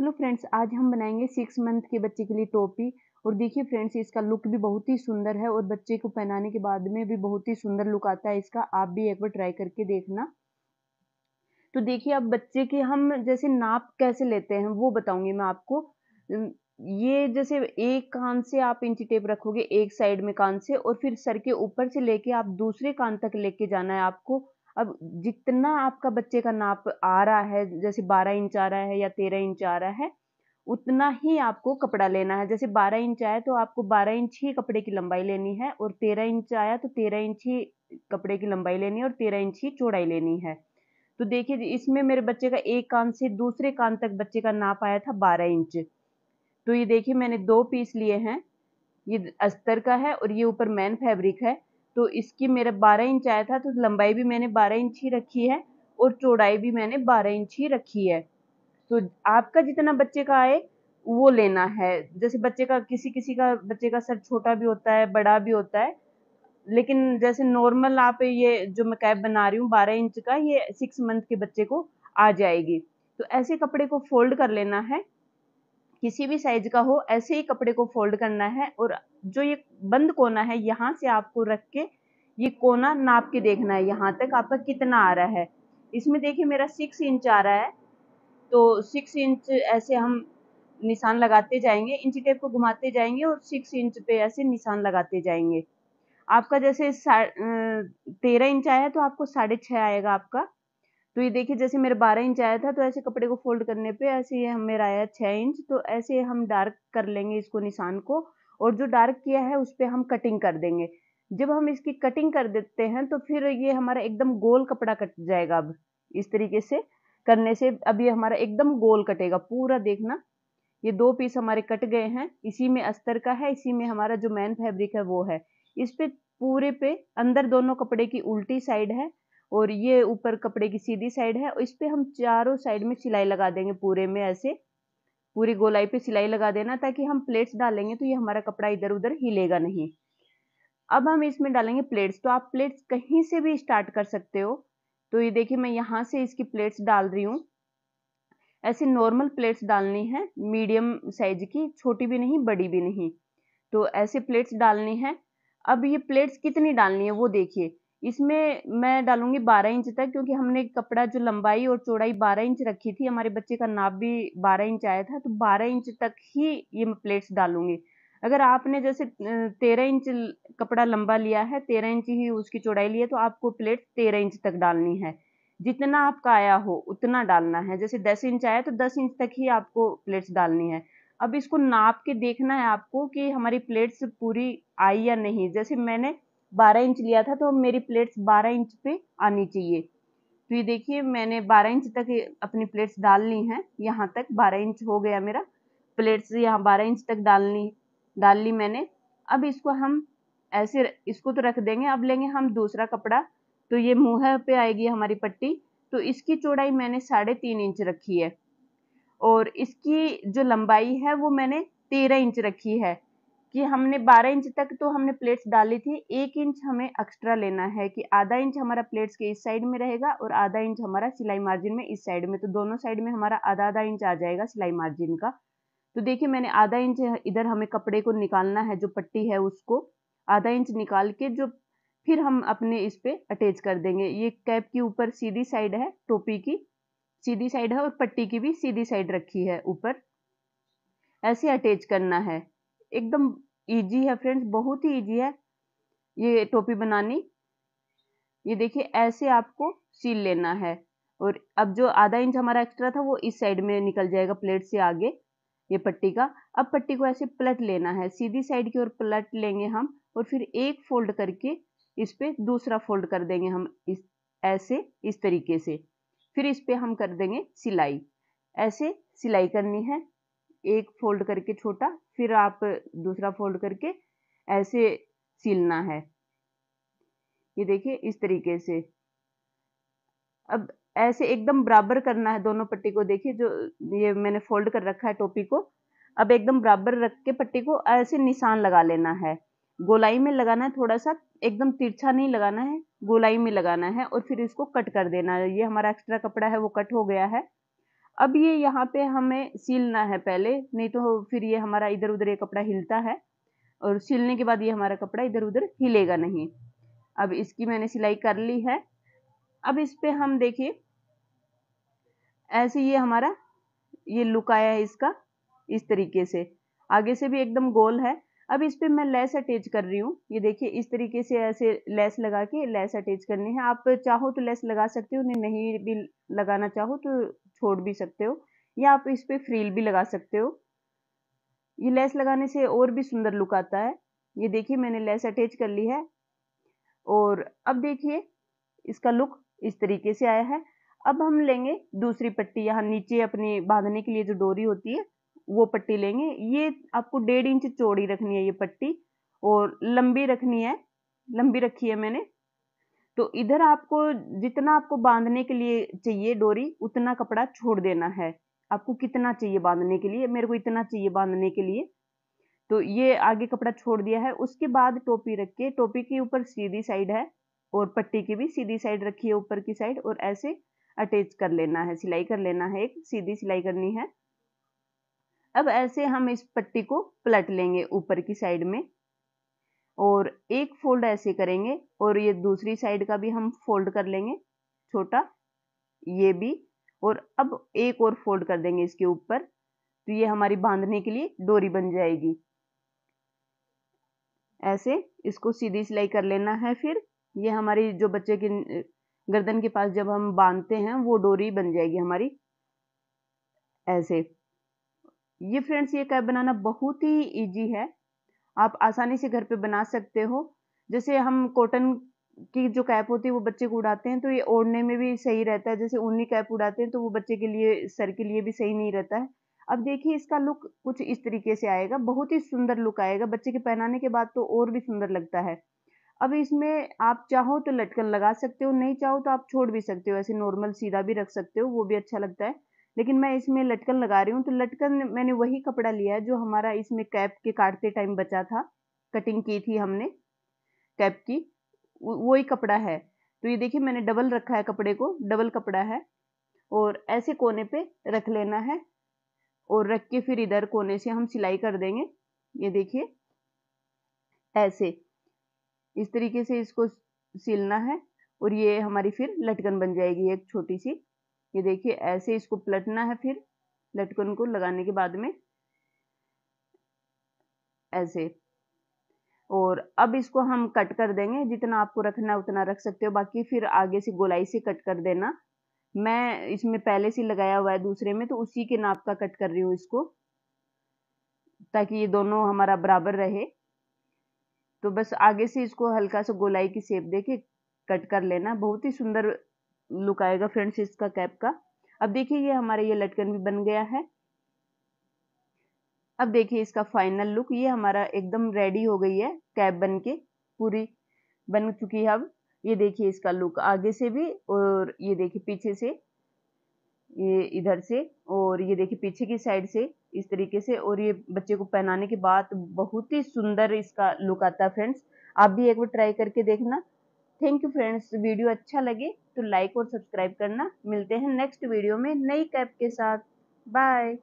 hello friends आज हम बनाएंगे सिक्स मंथ के बच्चे के लिए टोपी और देखिए फ्रेंड्स इसका लुक भी बहुत ही सुंदर है और बच्चे को पहनाने के बाद में भी बहुत ही सुंदर लुक आता है इसका आप भी एक बार ट्राई करके देखना तो देखिए अब बच्चे के हम जैसे नाप कैसे लेते हैं वो बताऊंगी मैं आपको ये जैसे एक कान से आप इंची टेप रखोगे एक साइड में कान से और फिर सर के ऊपर से लेके आप दूसरे कान तक लेके जाना है आपको अब जितना आपका बच्चे का नाप आ रहा है जैसे बारह इंच आ रहा है या तेरह इंच आ रहा है उतना ही आपको कपड़ा लेना है जैसे बारह इंच आया तो आपको बारह इंच ही कपड़े की लंबाई लेनी है और तेरह इंच आया तो तेरह इंच ही कपड़े की लंबाई लेनी है और तेरह इंच ही चौड़ाई लेनी है तो देखिए इसमें मेरे बच्चे का एक कान से दूसरे कान तक बच्चे का नाप आया था बारह इंच तो ये देखिए मैंने दो पीस लिए हैं ये अस्तर का है और ये ऊपर मैन फैब्रिक है तो इसकी मेरा बारह इंच आया था तो लंबाई भी मैंने बारह इंच ही रखी है और चौड़ाई भी मैंने बारह इंच ही रखी है तो आपका जितना बच्चे का आए वो लेना है जैसे बच्चे का किसी किसी का बच्चे का सर छोटा भी होता है बड़ा भी होता है लेकिन जैसे नॉर्मल आप ये जो मैं कैप बना रही हूँ बारह इंच का ये सिक्स मंथ के बच्चे को आ जाएगी तो ऐसे कपड़े को फोल्ड कर लेना है किसी भी साइज का हो ऐसे ही कपड़े को फोल्ड करना है और जो ये बंद कोना है यहाँ से आपको रख के ये कोना नाप के देखना है यहाँ तक आपका कितना आ रहा है इसमें देखिए मेरा सिक्स इंच आ रहा है तो सिक्स इंच ऐसे हम निशान लगाते जाएंगे इंच टेप को घुमाते जाएंगे और सिक्स इंच पे ऐसे निशान लगाते जाएंगे आपका जैसे तेरह इंच आया है तो आपको साढ़े छः आएगा आपका तो ये देखिए जैसे मेरा बारह इंच आया था तो ऐसे कपड़े को फोल्ड करने पे ऐसे ये हम मेरा आया छः इंच तो ऐसे हम डार्क कर लेंगे इसको निशान को और जो डार्क किया है उस पर हम कटिंग कर देंगे जब हम इसकी कटिंग कर देते हैं तो फिर ये हमारा एकदम गोल कपड़ा कट जाएगा अब इस तरीके से करने से अब ये हमारा एकदम गोल कटेगा पूरा देखना ये दो पीस हमारे कट गए हैं इसी में अस्तर का है इसी में हमारा जो मैन फैब्रिक है वो है इस पे पूरे पे अंदर दोनों कपड़े की उल्टी साइड है और ये ऊपर कपड़े की सीधी साइड है और इस पर हम चारों साइड में सिलाई लगा देंगे पूरे में ऐसे पूरी गोलाई पे सिलाई लगा देना ताकि हम प्लेट्स डालेंगे तो ये हमारा कपड़ा इधर उधर हिलेगा नहीं अब हम इसमें डालेंगे प्लेट्स तो आप प्लेट्स कहीं से भी स्टार्ट कर सकते हो तो ये देखिए मैं यहाँ से इसकी प्लेट्स डाल रही हूँ ऐसे नॉर्मल प्लेट्स डालनी है मीडियम साइज की छोटी भी नहीं बड़ी भी नहीं तो ऐसे प्लेट्स डालनी है अब ये प्लेट्स कितनी डालनी है वो देखिए इसमें मैं डालूंगी बारह इंच तक क्योंकि हमने कपड़ा जो लंबाई और चौड़ाई बारह इंच रखी थी हमारे बच्चे का नाप भी बारह इंच आया था तो बारह इंच तक ही ये मैं प्लेट्स डालूंगी अगर आपने जैसे तेरह इंच कपड़ा लंबा लिया है तेरह इंच ही उसकी चौड़ाई ली है तो आपको प्लेट तेरह इंच तक डालनी है जितना आपका आया हो उतना डालना है जैसे दस इंच आया तो दस इंच तक ही आपको प्लेट्स डालनी है अब इसको नाप के देखना है आपको कि हमारी प्लेट्स पूरी आई या नहीं जैसे मैंने 12 इंच लिया था तो मेरी प्लेट्स 12 इंच पे आनी चाहिए तो ये देखिए मैंने 12 इंच तक अपनी प्लेट्स डाल ली हैं यहाँ तक 12 इंच हो गया मेरा प्लेट्स यहाँ 12 इंच तक डालनी डाल ली मैंने अब इसको हम ऐसे इसको तो रख देंगे अब लेंगे हम दूसरा कपड़ा तो ये मुँह पे आएगी हमारी पट्टी तो इसकी चौड़ाई मैंने साढ़े तीन इंच रखी है और इसकी जो लंबाई है वो मैंने तेरह इंच रखी है कि हमने 12 इंच तक तो हमने प्लेट्स डाली थी एक इंच हमें एक्स्ट्रा लेना है कि आधा इंच हमारा प्लेट्स के इस साइड में रहेगा और आधा इंच हमारा सिलाई मार्जिन में इस साइड में तो दोनों साइड में हमारा आधा आधा इंच आ जाएगा सिलाई मार्जिन का तो देखिए मैंने आधा इंच इधर हमें कपड़े को निकालना है जो पट्टी है उसको आधा इंच निकाल के जो फिर हम अपने इस पर अटैच कर देंगे ये कैप के ऊपर सीधी साइड है टोपी की सीधी साइड है और पट्टी की भी सीधी साइड रखी है ऊपर ऐसे अटैच करना है एकदम ईजी है फ्रेंड्स बहुत ही इजी है ये टोपी बनानी ये देखिए ऐसे आपको सील लेना है और अब जो आधा इंच हमारा एक्स्ट्रा था वो इस साइड में निकल जाएगा प्लेट से आगे ये पट्टी का अब पट्टी को ऐसे पलट लेना है सीधी साइड की ओर पलट लेंगे हम और फिर एक फोल्ड करके इस पर दूसरा फोल्ड कर देंगे हम इस ऐसे इस तरीके से फिर इस पर हम कर देंगे सिलाई ऐसे सिलाई करनी है एक फोल्ड करके छोटा फिर आप दूसरा फोल्ड करके ऐसे सिलना है ये देखिए इस तरीके से अब ऐसे एकदम बराबर करना है दोनों पट्टी को देखिए जो ये मैंने फोल्ड कर रखा है टोपी को अब एकदम बराबर रख के पट्टी को ऐसे निशान लगा लेना है गोलाई में लगाना है थोड़ा सा एकदम तिरछा नहीं लगाना है गोलाई में लगाना है और फिर इसको कट कर देना है ये हमारा एक्स्ट्रा कपड़ा है वो कट हो गया है अब ये यहाँ पे हमें सिलना है पहले नहीं तो फिर ये हमारा इधर उधर ये कपड़ा हिलता है और सिलने के बाद ये हमारा कपड़ा इधर उधर हिलेगा नहीं अब इसकी मैंने सिलाई कर ली है अब इस पर हम देखिए ऐसे ये हमारा ये लुक आया है इसका इस तरीके से आगे से भी एकदम गोल है अब इस पर मैं लेस अटैच कर रही हूँ ये देखिए इस तरीके से ऐसे लेस लगा के लेस अटैच करनी है आप चाहो तो लेस लगा सकते हो नहीं भी लगाना चाहो तो छोड़ भी सकते हो या आप इस पर फ्रील भी लगा सकते हो ये लेस लगाने से और भी सुंदर लुक आता है ये देखिए मैंने लेस अटैच कर ली है और अब देखिए इसका लुक इस तरीके से आया है अब हम लेंगे दूसरी पट्टी यहाँ नीचे अपनी बांधने के लिए जो डोरी होती है वो पट्टी लेंगे ये आपको डेढ़ इंच चौड़ी रखनी है ये पट्टी और लंबी रखनी है लंबी रखी है मैंने तो इधर आपको जितना आपको बांधने के लिए चाहिए डोरी उतना कपड़ा छोड़ देना है आपको कितना चाहिए बांधने के लिए मेरे को इतना चाहिए बांधने के लिए तो ये आगे कपड़ा छोड़ दिया है उसके बाद टोपी रख के टोपी के ऊपर सीधी साइड है और पट्टी की भी सीधी साइड रखी है ऊपर की साइड और ऐसे अटैच कर लेना है सिलाई कर लेना है एक सीधी सिलाई करनी है अब ऐसे हम इस पट्टी को पलट लेंगे ऊपर की साइड में और एक फोल्ड ऐसे करेंगे और ये दूसरी साइड का भी हम फोल्ड कर लेंगे छोटा ये भी और अब एक और फोल्ड कर देंगे इसके ऊपर तो ये हमारी बांधने के लिए डोरी बन जाएगी ऐसे इसको सीधी सिलाई कर लेना है फिर ये हमारी जो बच्चे के गर्दन के पास जब हम बांधते हैं वो डोरी बन जाएगी हमारी ऐसे ये फ्रेंड्स ये कैप बनाना बहुत ही इजी है आप आसानी से घर पे बना सकते हो जैसे हम कॉटन की जो कैप होती है वो बच्चे को उड़ाते हैं तो ये ओढ़ने में भी सही रहता है जैसे ऊनी कैप उड़ाते हैं तो वो बच्चे के लिए सर के लिए भी सही नहीं रहता है अब देखिए इसका लुक कुछ इस तरीके से आएगा बहुत ही सुंदर लुक आएगा बच्चे के पहनाने के बाद तो और भी सुंदर लगता है अब इसमें आप चाहो तो लटकन लगा सकते हो नहीं चाहो तो आप छोड़ भी सकते हो ऐसे नॉर्मल सीधा भी रख सकते हो वो भी अच्छा लगता है लेकिन मैं इसमें लटकन लगा रही हूँ तो लटकन मैंने वही कपड़ा लिया है जो हमारा इसमें कैप के काटते टाइम बचा था कटिंग की थी हमने कैप की वही कपड़ा है तो ये देखिए मैंने डबल रखा है कपड़े को डबल कपड़ा है और ऐसे कोने पे रख लेना है और रख के फिर इधर कोने से हम सिलाई कर देंगे ये देखिए ऐसे इस तरीके से इसको सिलना है और ये हमारी फिर लटकन बन जाएगी एक छोटी सी ये देखिए ऐसे इसको पलटना है फिर लटकन को लगाने के बाद में ऐसे और अब इसको हम कट कर देंगे जितना आपको रखना है उतना रख सकते हो बाकी फिर आगे से गोलाई से कट कर देना मैं इसमें पहले से लगाया हुआ है दूसरे में तो उसी के नाप का कट कर रही हूँ इसको ताकि ये दोनों हमारा बराबर रहे तो बस आगे से इसको हल्का सा गोलाई की सेप देके कट कर लेना बहुत ही सुंदर लुक आएगा फ्रेंड्स इसका कैप का अब देखिए ये हमारा ये लटकन भी बन गया है अब देखिए इसका फाइनल लुक ये हमारा एकदम रेडी हो गई है कैप बन के पूरी बन चुकी है अब ये देखिए इसका लुक आगे से भी और ये देखिए पीछे से ये इधर से और ये देखिए पीछे की साइड से इस तरीके से और ये बच्चे को पहनाने के बाद बहुत ही सुंदर इसका लुक आता है फ्रेंड्स आप भी एक बार ट्राई करके देखना थैंक यू फ्रेंड्स वीडियो अच्छा लगे तो लाइक और सब्सक्राइब करना मिलते हैं नेक्स्ट वीडियो में नई कैप के साथ बाय